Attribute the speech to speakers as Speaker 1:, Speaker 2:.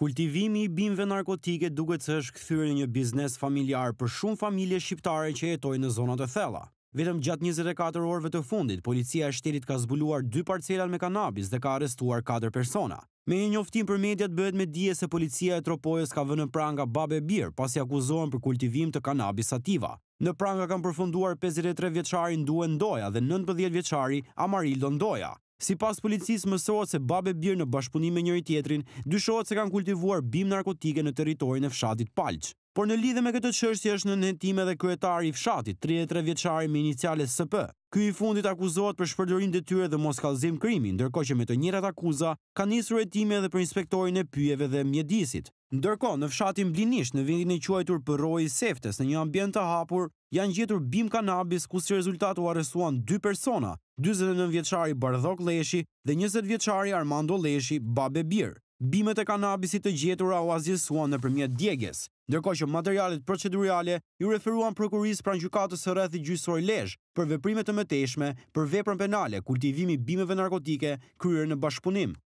Speaker 1: Kultivimi i bimve narkotike duket se është këthyrë një biznes familjar për shumë familje shqiptare që jetoj në zonat e thella. Vetëm gjatë 24 orëve të fundit, policia e shtetit ka zbuluar dy parcelat me kanabis dhe ka arrestuar 4 persona. Me një njoftim për mediat bëhet me dije se policia e tropojës ka vënë pranga babe bir, pasi akuzohen për kultivim të kanabis sativa. Në pranga kanë përfunduar 53 vjeqari në duen dhe 19 vjeqari Amarildo Doja. Si pas policis mësohet se babe birë në bashkëpunim me njëri tjetrin, dyshohet se kanë kultivuar bim narkotike në teritorin e fshatit Palq. Por në lidhe me këtë qërës është në nëhetime dhe kryetari i fshatit, 33 vjeqari me iniciale SP. Ky i fundit akuzohet për shpërdorim dhe tyre dhe mos kalzim krimi, ndërko që me të njërat akuza, ka njësru e time dhe për inspektorin e pyjeve dhe mjedisit. Ndërko, në fshatin Blinish, në vindin e quajtur për rojë i seftes, në një ambient të hapur, janë gjetur bim kanabis, ku si rezultat u arrestuan dy persona, 29 vjeçari Bardhok Leshi dhe 20 vjeçari Armando Leshi, Babe Bir. Bimet e kanabisit të gjetura u azjesuan në përmjet djeges, ndërko që materialet procedurale ju referuan prokuris pranë gjukatës së rethi gjysor lesh për veprimet të mëteshme për veprën penale kultivimi bimeve narkotike kryrë në bashkëpunim.